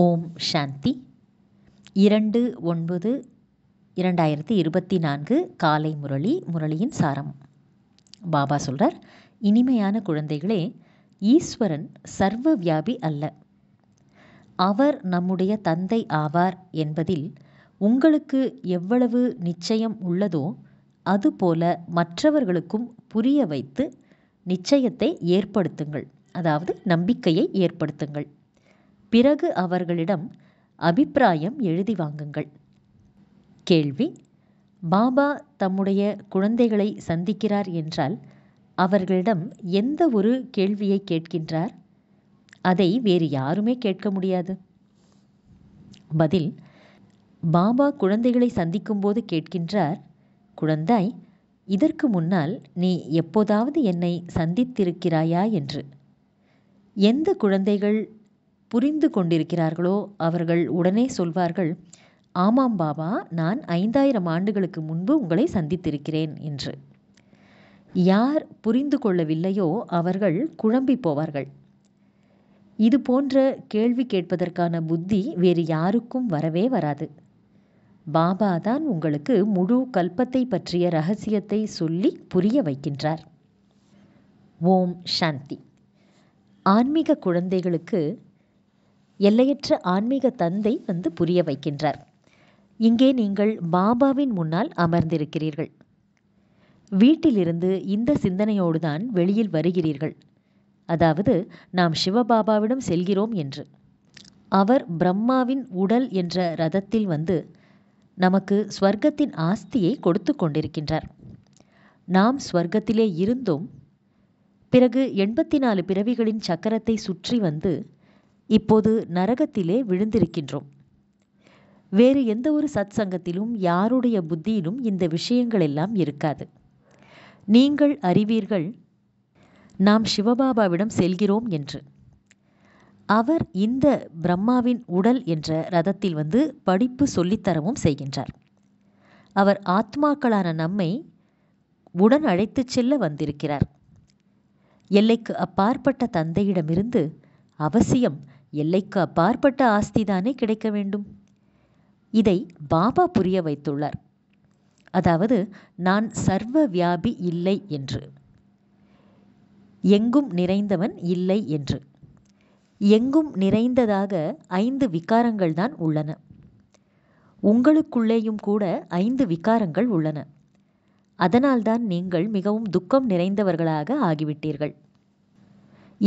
ஓம் சாந்தி இரண்டு ஒன்பது இரண்டாயிரத்தி இருபத்தி நான்கு காலை முரளி முரளியின் சாரம் பாபா சொல்கிறார் இனிமையான குழந்தைகளே ஈஸ்வரன் சர்வ வியாபி அல்ல அவர் நம்முடைய தந்தை ஆவார் என்பதில் உங்களுக்கு எவ்வளவு நிச்சயம் உள்ளதோ அதுபோல மற்றவர்களுக்கும் புரிய வைத்து நிச்சயத்தை ஏற்படுத்துங்கள் அதாவது நம்பிக்கையை ஏற்படுத்துங்கள் பிறகு அவர்களிடம் அபிப்பிராயம் எழுதி வாங்குங்கள் கேள்வி பாபா தம்முடைய குழந்தைகளை சந்திக்கிறார் என்றால் அவர்களிடம் எந்த ஒரு கேள்வியை கேட்கின்றார் அதை வேறு யாருமே கேட்க முடியாது பதில் பாபா குழந்தைகளை சந்திக்கும்போது கேட்கின்றார் குழந்தாய் இதற்கு முன்னால் நீ எப்போதாவது என்னை சந்தித்திருக்கிறாயா என்று எந்த குழந்தைகள் புரிந்து கொண்டிருக்கிறார்களோ அவர்கள் உடனே சொல்வார்கள் ஆமாம் பாபா நான் ஐந்தாயிரம் ஆண்டுகளுக்கு முன்பு உங்களை சந்தித்திருக்கிறேன் என்று யார் புரிந்து கொள்ளவில்லையோ அவர்கள் குழம்பி போவார்கள் இது போன்ற கேள்வி கேட்பதற்கான புத்தி வேறு யாருக்கும் வரவே வராது பாபா தான் உங்களுக்கு முழு கல்பத்தை பற்றிய ரகசியத்தை சொல்லி புரிய வைக்கின்றார் ஓம் சாந்தி ஆன்மீக குழந்தைகளுக்கு எல்லையற்ற ஆன்மீக தந்தை வந்து புரிய வைக்கின்றார் இங்கே நீங்கள் பாபாவின் முன்னால் அமர்ந்திருக்கிறீர்கள் வீட்டிலிருந்து இந்த சிந்தனையோடு தான் வெளியில் வருகிறீர்கள் அதாவது நாம் சிவபாபாவிடம் செல்கிறோம் என்று அவர் பிரம்மாவின் உடல் என்ற ரதத்தில் வந்து நமக்கு ஸ்வர்க்கத்தின் ஆஸ்தியை கொடுத்து கொண்டிருக்கின்றார் நாம் ஸ்வர்க்கத்திலே இருந்தோம் பிறகு எண்பத்தி நாலு பிறவிகளின் சக்கரத்தை சுற்றி வந்து இப்போது நரகத்திலே விழுந்திருக்கின்றோம் வேறு எந்த ஒரு சத் சங்கத்திலும் யாருடைய புத்தியிலும் இந்த விஷயங்கள் எல்லாம் இருக்காது நீங்கள் அறிவீர்கள் நாம் சிவபாபாவிடம் செல்கிறோம் என்று அவர் இந்த பிரம்மாவின் உடல் என்ற ரதத்தில் வந்து படிப்பு சொல்லித்தரவும் செய்கின்றார் அவர் ஆத்மாக்களான நம்மை உடன் அழைத்துச் செல்ல வந்திருக்கிறார் எல்லைக்கு அப்பாற்பட்ட தந்தையிடமிருந்து அவசியம் எல்லைக்கு அப்பாற்பட்ட ஆஸ்திதானே கிடைக்க வேண்டும் இதை பாபா புரிய வைத்துள்ளார் அதாவது நான் சர்வ வியாபி இல்லை என்று எங்கும் நிறைந்தவன் இல்லை என்று எங்கும் நிறைந்ததாக ஐந்து விகாரங்கள் தான் உள்ளன உங்களுக்குள்ளேயும் கூட ஐந்து விகாரங்கள் உள்ளன அதனால்தான் நீங்கள் மிகவும் துக்கம் நிறைந்தவர்களாக ஆகிவிட்டீர்கள்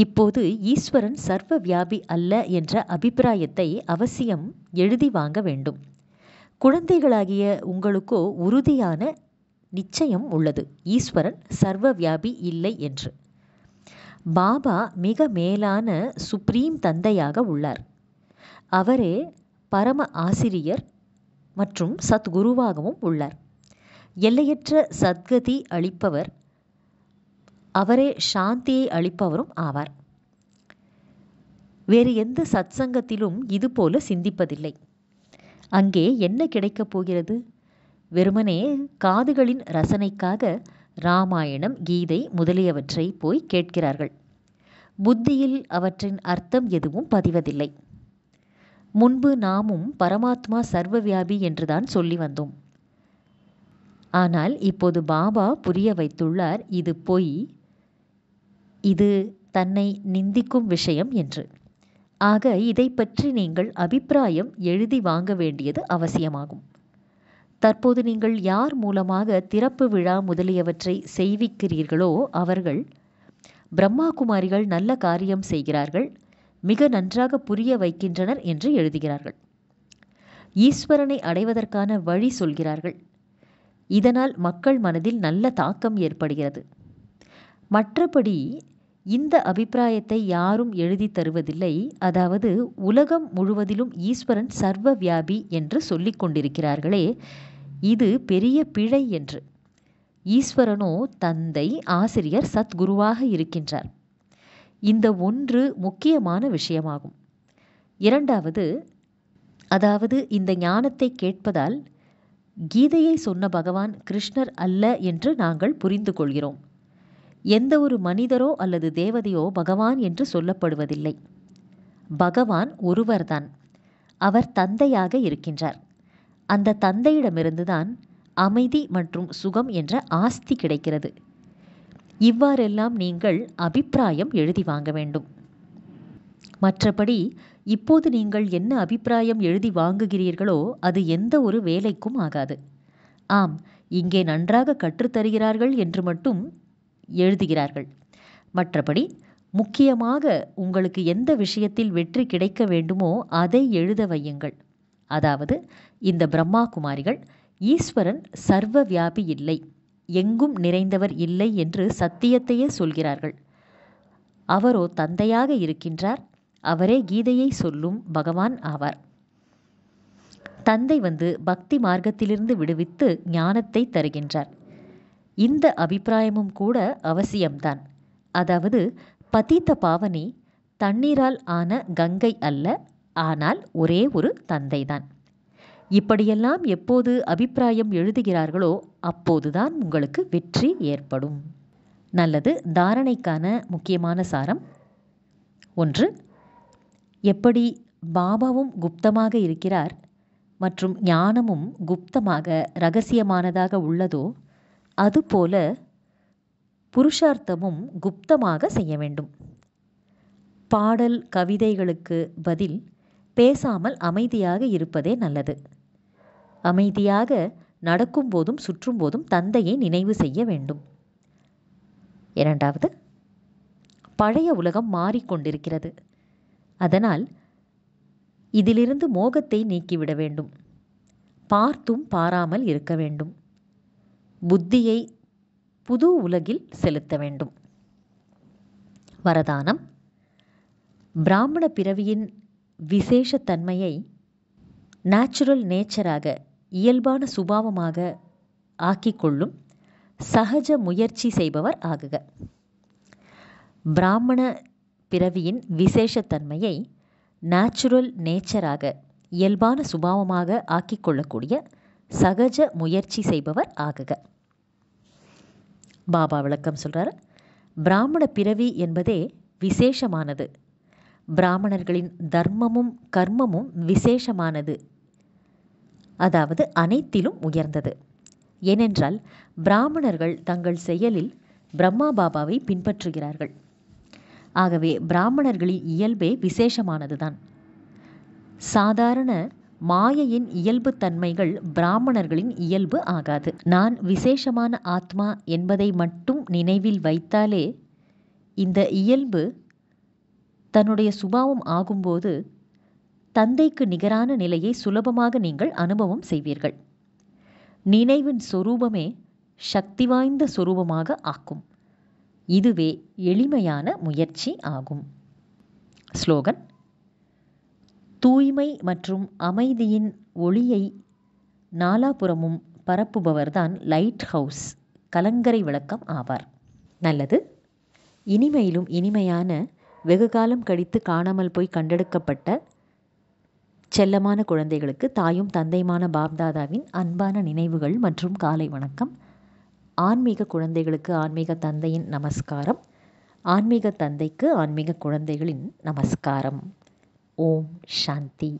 இப்போது ஈஸ்வரன் சர்வ வியாபி அல்ல என்ற அபிப்பிராயத்தை அவசியம் எழுதி வாங்க வேண்டும் குழந்தைகளாகிய உங்களுக்கோ உறுதியான நிச்சயம் உள்ளது ஈஸ்வரன் சர்வ வியாபி இல்லை என்று பாபா மிக மேலான சுப்ரீம் தந்தையாக உள்ளார் அவரே பரம ஆசிரியர் மற்றும் சத்குருவாகவும் உள்ளார் எல்லையற்ற சத்கதி அளிப்பவர் அவரே சாந்தியை அளிப்பவரும் ஆவார் வேறு எந்த சத்சங்கத்திலும் இதுபோல சிந்திப்பதில்லை அங்கே என்ன கிடைக்கப் போகிறது வெறுமனே காதுகளின் ரசனைக்காக ராமாயணம் கீதை முதலியவற்றை போய் கேட்கிறார்கள் புத்தியில் அவற்றின் அர்த்தம் எதுவும் பதிவதில்லை முன்பு நாமும் பரமாத்மா சர்வவியாபி என்றுதான் சொல்லி வந்தோம் ஆனால் இப்போது பாபா புரிய வைத்துள்ளார் இது பொய் இது தன்னை நிந்திக்கும் விஷயம் என்று ஆக இதை பற்றி நீங்கள் அபிப்பிராயம் எழுதி வாங்க வேண்டியது அவசியமாகும் தற்போது நீங்கள் யார் மூலமாக திறப்பு விழா முதலியவற்றை செய்விக்கிறீர்களோ அவர்கள் பிரம்மா குமாரிகள் நல்ல காரியம் செய்கிறார்கள் மிக நன்றாக புரிய வைக்கின்றனர் என்று எழுதுகிறார்கள் ஈஸ்வரனை அடைவதற்கான வழி சொல்கிறார்கள் இதனால் மக்கள் மனதில் நல்ல தாக்கம் ஏற்படுகிறது மற்றபடி இந்த அபிப்பிராயத்தை யாரும் எழுதி தருவதில்லை அதாவது உலகம் முழுவதிலும் ஈஸ்வரன் சர்வ வியாபி என்று சொல்லிக் கொண்டிருக்கிறார்களே இது பெரிய பிழை என்று ஈஸ்வரனோ தந்தை ஆசிரியர் சத்குருவாக இருக்கின்றார் இந்த ஒன்று முக்கியமான விஷயமாகும் இரண்டாவது அதாவது இந்த ஞானத்தை கேட்பதால் கீதையை சொன்ன பகவான் கிருஷ்ணர் அல்ல என்று நாங்கள் புரிந்து கொள்கிறோம் எந்த ஒரு மனிதரோ அல்லது தேவதையோ பகவான் என்று சொல்லப்படுவதில்லை பகவான் ஒருவர்தான் அவர் தந்தையாக இருக்கின்றார் அந்த தந்தையிடமிருந்துதான் அமைதி மற்றும் சுகம் என்ற ஆஸ்தி கிடைக்கிறது இவ்வாறெல்லாம் நீங்கள் அபிப்பிராயம் எழுதி வாங்க வேண்டும் மற்றபடி இப்போது நீங்கள் என்ன அபிப்பிராயம் எழுதி வாங்குகிறீர்களோ அது எந்த ஒரு வேலைக்கும் ஆகாது ஆம் இங்கே நன்றாக கற்றுத்தருகிறார்கள் என்று மட்டும் எழுதுகிறார்கள் மற்றபடி முக்கியமாக உங்களுக்கு எந்த விஷயத்தில் வெற்றி கிடைக்க வேண்டுமோ அதை எழுத வையுங்கள் அதாவது இந்த பிரம்மா குமாரிகள் ஈஸ்வரன் சர்வ வியாபி இல்லை எங்கும் நிறைந்தவர் இல்லை என்று சத்தியத்தையே சொல்கிறார்கள் அவரோ தந்தையாக இருக்கின்றார் அவரே கீதையை சொல்லும் பகவான் ஆவார் தந்தை வந்து பக்தி மார்க்கத்திலிருந்து விடுவித்து ஞானத்தை தருகின்றார் இந்த அபிப்பிராயமும் கூட அவசியம்தான் அதாவது பதித்த பாவனி தண்ணீரால் ஆன கங்கை அல்ல ஆனால் ஒரே ஒரு தந்தைதான் இப்படியெல்லாம் எப்போது அபிப்பிராயம் எழுதுகிறார்களோ அப்போதுதான் உங்களுக்கு வெற்றி ஏற்படும் நல்லது தாரணைக்கான முக்கியமான சாரம் ஒன்று எப்படி பாபாவும் குப்தமாக இருக்கிறார் மற்றும் ஞானமும் குப்தமாக ரகசியமானதாக உள்ளதோ அதுபோல புருஷார்த்தமும் குப்தமாக செய்ய வேண்டும் பாடல் கவிதைகளுக்கு பதில் பேசாமல் அமைதியாக இருப்பதே நல்லது அமைதியாக நடக்கும்போதும் போதும் தந்தையை நினைவு செய்ய வேண்டும் இரண்டாவது பழைய உலகம் மாறிக்கொண்டிருக்கிறது அதனால் இதிலிருந்து மோகத்தை நீக்கிவிட வேண்டும் பார்த்தும் பாராமல் இருக்க வேண்டும் புத்தியை புது உலகில் செலுத்த வேண்டும் வரதானம் பிராமண பிறவியின் விசேஷத்தன்மையை நேச்சுரல் நேச்சராக இயல்பான சுபாவமாக ஆக்கிக்கொள்ளும் சகஜ முயற்சி செய்பவர் ஆகுக பிராமண பிறவியின் விசேஷத்தன்மையை நேச்சுரல் நேச்சராக இயல்பான சுபாவமாக ஆக்கிக்கொள்ளக்கூடிய சகஜ முயற்சி செய்பவர் ஆகுக பாபா விளக்கம் சொல்கிறார் பிராமண பிறவி என்பதே விசேஷமானது பிராமணர்களின் தர்மமும் கர்மமும் விசேஷமானது அதாவது அனைத்திலும் உயர்ந்தது ஏனென்றால் பிராமணர்கள் தங்கள் செயலில் பிரம்மா பாபாவை பின்பற்றுகிறார்கள் ஆகவே பிராமணர்களின் இயல்பே விசேஷமானதுதான் சாதாரண மாயையின் இயல்பு தன்மைகள் பிராமணர்களின் இயல்பு ஆகாது நான் விசேஷமான ஆத்மா என்பதை மட்டும் நினைவில் வைத்தாலே இந்த இயல்பு தன்னுடைய சுபாவம் ஆகும்போது தந்தைக்கு நிகரான நிலையை சுலபமாக நீங்கள் அனுபவம் செய்வீர்கள் நினைவின் சொரூபமே சக்தி வாய்ந்த சொரூபமாக ஆக்கும் இதுவே எளிமையான முயற்சி ஆகும் ஸ்லோகன் தூய்மை மற்றும் அமைதியின் ஒளியை நாலாபுறமும் பரப்புபவர்தான் லைட் ஹவுஸ் கலங்கரை விளக்கம் ஆவார் நல்லது இனிமையிலும் இனிமையான வெகு காலம் கழித்து காணாமல் போய் கண்டெடுக்கப்பட்ட செல்லமான குழந்தைகளுக்கு தாயும் தந்தையுமான பாப்தாதாவின் அன்பான நினைவுகள் மற்றும் காலை வணக்கம் ஆன்மீக குழந்தைகளுக்கு ஆன்மீக தந்தையின் நமஸ்காரம் ஆன்மீக தந்தைக்கு ஆன்மீக குழந்தைகளின் நமஸ்காரம் ओम शांति